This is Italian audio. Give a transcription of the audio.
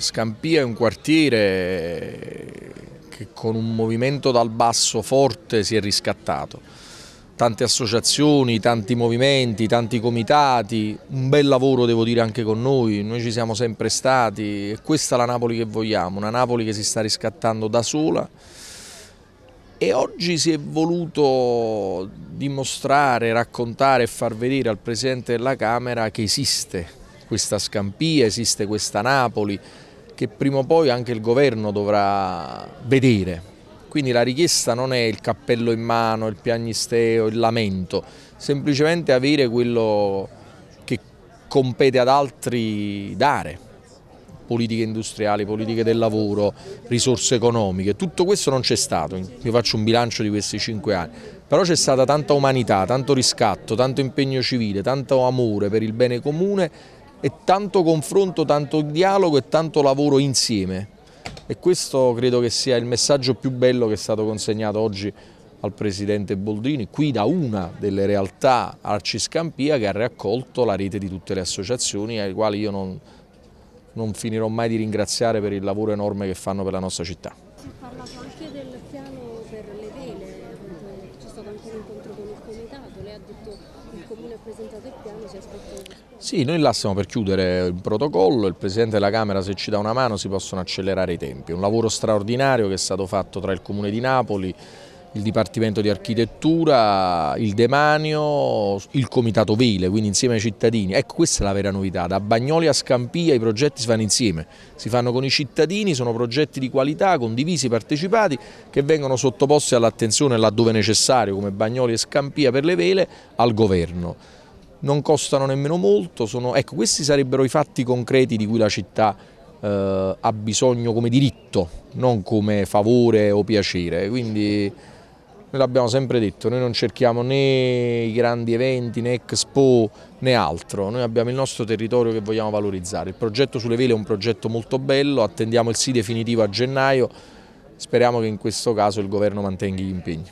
Scampia è un quartiere che con un movimento dal basso forte si è riscattato. Tante associazioni, tanti movimenti, tanti comitati, un bel lavoro devo dire anche con noi, noi ci siamo sempre stati e questa è la Napoli che vogliamo, una Napoli che si sta riscattando da sola e oggi si è voluto dimostrare, raccontare e far vedere al Presidente della Camera che esiste questa Scampia, esiste questa Napoli, che prima o poi anche il governo dovrà vedere. Quindi la richiesta non è il cappello in mano, il piagnisteo, il lamento, semplicemente avere quello che compete ad altri dare politiche industriali, politiche del lavoro, risorse economiche, tutto questo non c'è stato, io faccio un bilancio di questi cinque anni, però c'è stata tanta umanità, tanto riscatto, tanto impegno civile, tanto amore per il bene comune e tanto confronto, tanto dialogo e tanto lavoro insieme e questo credo che sia il messaggio più bello che è stato consegnato oggi al Presidente Boldrini, qui da una delle realtà Arciscampia che ha raccolto la rete di tutte le associazioni alle quali io non, non finirò mai di ringraziare per il lavoro enorme che fanno per la nostra città. Si è parlato anche del piano per le stato anche un incontro con il comitato, lei ha detto che il comune ha presentato il piano, si aspetta Sì, noi là stiamo per chiudere il protocollo, il Presidente della Camera se ci dà una mano si possono accelerare i tempi, è un lavoro straordinario che è stato fatto tra il comune di Napoli il Dipartimento di Architettura, il Demanio, il Comitato Vele, quindi insieme ai cittadini. Ecco, questa è la vera novità, da Bagnoli a Scampia i progetti si fanno insieme, si fanno con i cittadini, sono progetti di qualità, condivisi, partecipati, che vengono sottoposti all'attenzione laddove necessario, come Bagnoli e Scampia per le vele, al governo. Non costano nemmeno molto, sono... ecco, questi sarebbero i fatti concreti di cui la città eh, ha bisogno come diritto, non come favore o piacere. Quindi noi l'abbiamo sempre detto, noi non cerchiamo né i grandi eventi, né Expo, né altro, noi abbiamo il nostro territorio che vogliamo valorizzare. Il progetto sulle vele è un progetto molto bello, attendiamo il sì definitivo a gennaio, speriamo che in questo caso il governo mantenga gli impegni.